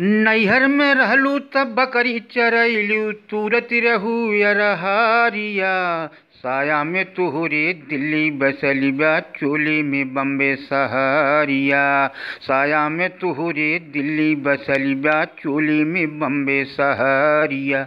नैहर में रहलू तब बकरी चरैलू तुरत रहू यरहारिया साया में तुहरे दिल्ली बसली बा चोली में बम्बे सहरिया साया में तुहरे दिल्ली बसली बा चोली में बम्बे सहारिया